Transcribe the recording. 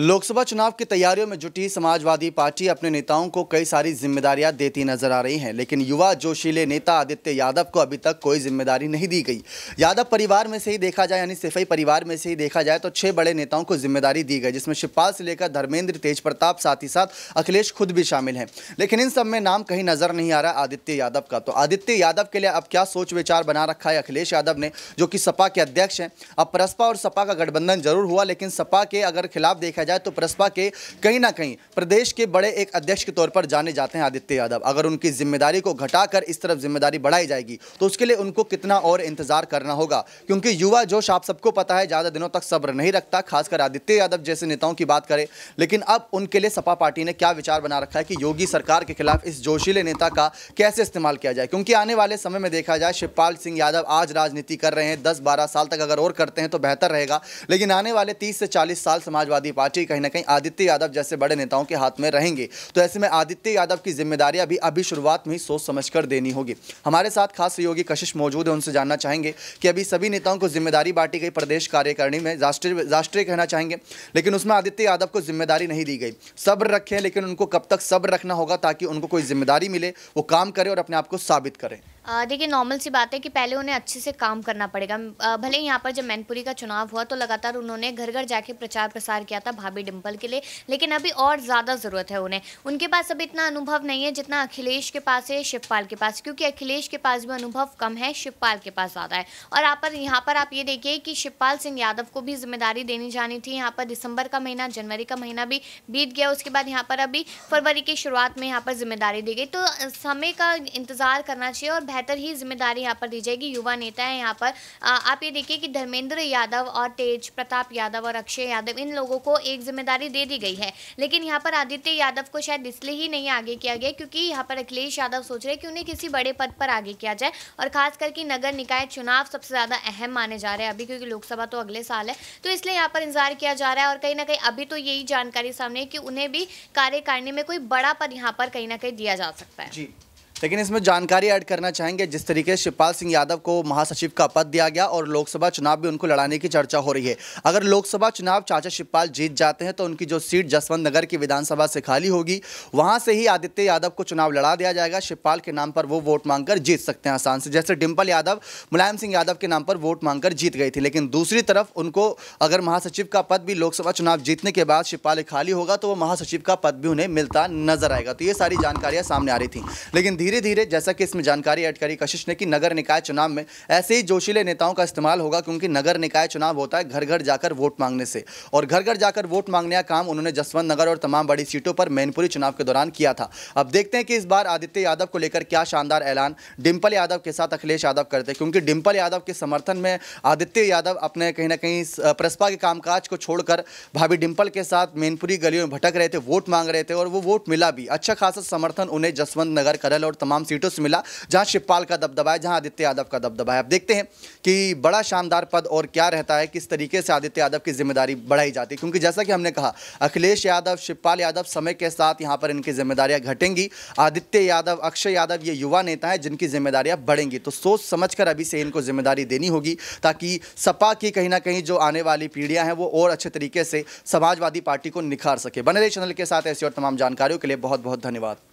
लोकसभा चुनाव की तैयारियों में जुटी समाजवादी पार्टी अपने नेताओं को कई सारी जिम्मेदारियां देती नजर आ रही हैं लेकिन युवा जोशीले नेता आदित्य यादव को अभी तक कोई जिम्मेदारी नहीं दी गई यादव परिवार में से ही देखा जाए यानी सिफई परिवार में से ही देखा जाए तो छह बड़े नेताओं को जिम्मेदारी दी गई जिसमें शिवपाल से लेकर धर्मेंद्र तेज प्रताप साथ ही साथ अखिलेश खुद भी शामिल हैं लेकिन इन सब में नाम कहीं नजर नहीं आ रहा आदित्य यादव का तो आदित्य यादव के लिए अब क्या सोच विचार बना रखा है अखिलेश यादव ने जो कि सपा के अध्यक्ष हैं अब परसपा और सपा का गठबंधन जरूर हुआ लेकिन सपा के अगर खिलाफ देखा जाए तो प्रसपा के कहीं ना कहीं प्रदेश के बड़े एक अध्यक्ष के तौर पर जाने जाते हैं आदित्य यादव अगर उनकी जिम्मेदारी को घटाकर इस तरफ जिम्मेदारी बढ़ाई जाएगी तो उसके लिए उनको कितना और इंतजार करना होगा क्योंकि युवा जोश आप सबको पता है ज़्यादा दिनों तक सब्र नहीं रखता खासकर आदित्य यादव जैसे नेताओं की बात करें लेकिन अब उनके लिए सपा पार्टी ने क्या विचार बना रखा है कि योगी सरकार के खिलाफ इस जोशीले नेता का कैसे इस्तेमाल किया जाए क्योंकि आने वाले समय में देखा जाए शिवपाल सिंह यादव आज राजनीति कर रहे हैं दस बारह साल तक अगर और करते हैं तो बेहतर रहेगा लेकिन आने वाले तीस से चालीस साल समाजवादी पार्टी मोर्चे कहीं ना कहीं आदित्य यादव जैसे बड़े नेताओं के हाथ में रहेंगे तो ऐसे में आदित्य यादव की जिम्मेदारी अभी अभी शुरुआत में ही सोच समझ कर देनी होगी हमारे साथ खास सहयोगी कशिश मौजूद है उनसे जानना चाहेंगे कि अभी सभी नेताओं को जिम्मेदारी बांटी गई प्रदेश कार्यकारिणी में राष्ट्रीय राष्ट्रीय कहना चाहेंगे लेकिन उसमें आदित्य यादव को जिम्मेदारी नहीं दी गई सब्र रखें लेकिन उनको कब तक सब्र रखना होगा ताकि उनको कोई जिम्मेदारी मिले वो काम करें और अपने आप को साबित करें देखिए नॉर्मल सी बात है कि पहले उन्हें अच्छे से काम करना पड़ेगा भले ही यहाँ पर जब मैनपुरी का चुनाव हुआ तो लगातार उन्होंने घर घर जाके प्रचार प्रसार किया था भाभी डिम्पल के लिए लेकिन अभी और ज़्यादा ज़रूरत है उन्हें उनके पास अभी इतना अनुभव नहीं है जितना अखिलेश के पास है शिवपाल के पास क्योंकि अखिलेश के पास भी अनुभव कम है शिवपाल के पास ज़्यादा है और आप पर यहाँ पर आप ये देखिए कि शिवपाल सिंह यादव को भी जिम्मेदारी देनी जानी थी यहाँ पर दिसंबर का महीना जनवरी का महीना भी बीत गया उसके बाद यहाँ पर अभी फरवरी की शुरुआत में यहाँ पर जिम्मेदारी दी गई तो समय का इंतज़ार करना चाहिए और बेहतर ही जिम्मेदारी यहाँ पर दी जाएगी युवा नेता है यहाँ पर आ, आप ये देखिए कि धर्मेंद्र यादव और तेज प्रताप यादव और अक्षय यादव इन लोगों को एक जिम्मेदारी दे दी गई है लेकिन यहाँ पर आदित्य यादव को शायद इसलिए ही नहीं आगे किया गया क्योंकि यहाँ पर अखिलेश यादव सोच रहे कि उन्हें किसी बड़े पद पर आगे किया जाए और खास करके नगर निकाय चुनाव सबसे ज़्यादा अहम माने जा रहे हैं अभी क्योंकि लोकसभा तो अगले साल है तो इसलिए यहाँ पर इंतजार किया जा रहा है और कहीं ना कहीं अभी तो यही जानकारी सामने है कि उन्हें भी कार्यकारिणी में कोई बड़ा पद यहाँ पर कहीं ना कहीं दिया जा सकता है जी लेकिन इसमें जानकारी ऐड करना चाहेंगे जिस तरीके शिवपाल सिंह यादव को महासचिव का पद दिया गया और लोकसभा चुनाव भी उनको लड़ाने की चर्चा हो रही है अगर लोकसभा चुनाव चाचा शिवपाल जीत जाते हैं तो उनकी जो सीट जसवंत नगर की विधानसभा से खाली होगी वहाँ से ही आदित्य यादव को चुनाव लड़ा दिया जाएगा शिवपाल के नाम पर वो वोट मांगकर जीत सकते हैं आसान से जैसे डिम्पल यादव मुलायम सिंह यादव के नाम पर वोट मांगकर जीत गई थी लेकिन दूसरी तरफ उनको अगर महासचिव का पद भी लोकसभा चुनाव जीतने के बाद शिवपाल खाली होगा तो वो महासचिव का पद भी उन्हें मिलता नजर आएगा तो ये सारी जानकारियां सामने आ रही थी लेकिन धीरे धीरे धीरे जैसा कि इसमें जानकारी ऐड करी कशिश ने कि नगर निकाय चुनाव में ऐसे ही जोशीले नेताओं का इस्तेमाल होगा क्योंकि नगर निकाय चुनाव होता है घर घर जाकर वोट मांगने से और घर घर जाकर वोट मांगने का काम उन्होंने जसवंत नगर और तमाम बड़ी सीटों पर मैनपुरी चुनाव के दौरान किया था अब देखते हैं कि इस बार आदित्य यादव को लेकर क्या शानदार ऐलान डिम्पल यादव के साथ अखिलेश यादव करते क्योंकि डिम्पल यादव के समर्थन में आदित्य यादव अपने कहीं ना कहीं प्रसपा के कामकाज को छोड़कर भाभी डिम्पल के साथ मैनपुरी गलियों में भटक रहे थे वोट मांग रहे थे और वो वोट मिला भी अच्छा खासा समर्थन उन्हें जसवंत नगर करल और तमाम सीटों से मिला जहां शिवपाल का दबदबा है जहां आदित्य यादव का दबदबा है अब देखते हैं कि बड़ा शानदार पद और क्या रहता है किस तरीके से आदित्य यादव की जिम्मेदारी बढ़ाई जाती है क्योंकि जैसा कि हमने कहा अखिलेश यादव शिवपाल यादव समय के साथ यहाँ पर इनकी जिम्मेदारियाँ घटेंगी आदित्य यादव अक्षय यादव ये युवा नेता हैं जिनकी जिम्मेदारियाँ बढ़ेंगी तो सोच समझ कर अभी से इनको जिम्मेदारी देनी होगी ताकि सपा की कहीं ना कहीं जो आने वाली पीढ़ियाँ हैं वो और अच्छे तरीके से समाजवादी पार्टी को निखार सके बने रहे चैनल के साथ ऐसी और तमाम जानकारियों के लिए बहुत बहुत धन्यवाद